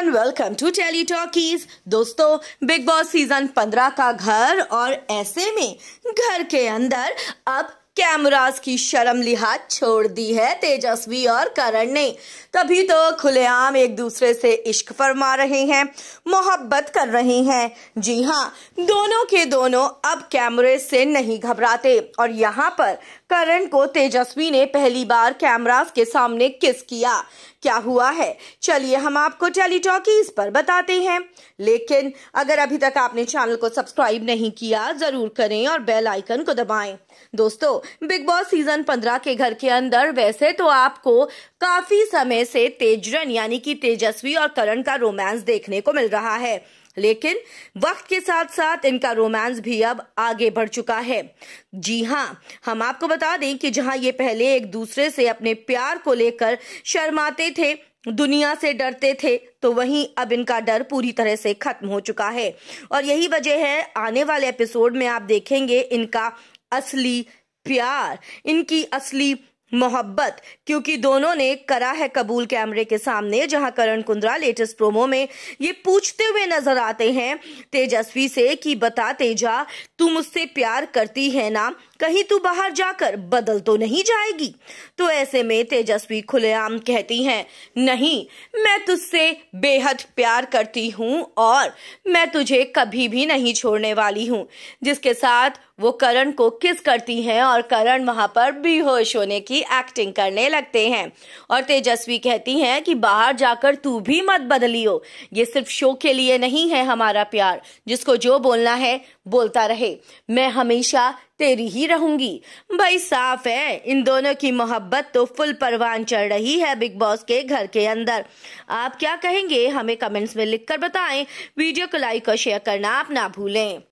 everyone welcome to tele talkies दोस्तों Bigg Boss season 15 का घर और ऐसे में घर के अंदर अब कैमराज की शर्म लिहाज छोड़ दी है तेजस्वी और करण ने तभी तो खुलेआम एक दूसरे से इश्क फरमा रहे हैं मोहब्बत कर रहे हैं जी हाँ दोनों के दोनों अब कैमरे से नहीं घबराते और यहाँ पर करण को तेजस्वी ने पहली बार कैमराज के सामने किस किया क्या हुआ है चलिए हम आपको टेलीटॉकी इस पर बताते हैं लेकिन अगर अभी तक आपने चैनल को सब्सक्राइब नहीं किया जरूर करें और बेल आइकन को दबाएं दोस्तों बिग बॉस सीजन 15 के घर के अंदर वैसे तो आपको काफी समय से तेजरन यानी कि तेजस्वी और करण का रोमांस देखने को मिल रहा है लेकिन वक्त के साथ साथ इनका रोमांस भी अब आगे बढ़ चुका है जी हाँ हम आपको बता दें कि जहां ये पहले एक दूसरे से अपने प्यार को लेकर शर्माते थे दुनिया से डरते थे तो वहीं अब इनका डर पूरी तरह से खत्म हो चुका है और यही वजह है आने वाले एपिसोड में आप देखेंगे इनका असली प्यार इनकी असली मोहब्बत क्योंकि दोनों ने करा है कबूल कैमरे के सामने जहां करण कुंद्रा लेटेस्ट प्रोमो में ये पूछते हुए नजर आते हैं तेजस्वी से कि बता तेजा तू मुझसे प्यार करती है ना कहीं तू बाहर जाकर बदल तो नहीं जाएगी तो ऐसे में तेजस्वी खुलेआम कहती हैं नहीं मैं तुझसे बेहद प्यार करती हूँ और मैं तुझे कभी भी नहीं छोड़ने वाली हूँ जिसके साथ वो करण को किस करती हैं और करण वहां पर बेहोश होने की एक्टिंग करने लगते हैं और तेजस्वी कहती हैं कि बाहर जाकर तू भी मत बदलियो ये सिर्फ शो के लिए नहीं है हमारा प्यार जिसको जो बोलना है बोलता रहे मैं हमेशा तेरी ही रहूंगी भाई साफ है इन दोनों की मोहब्बत तो फुल परवान चढ़ रही है बिग बॉस के घर के अंदर आप क्या कहेंगे हमें कमेंट्स में लिखकर बताएं वीडियो को लाइक और शेयर करना आप ना भूलें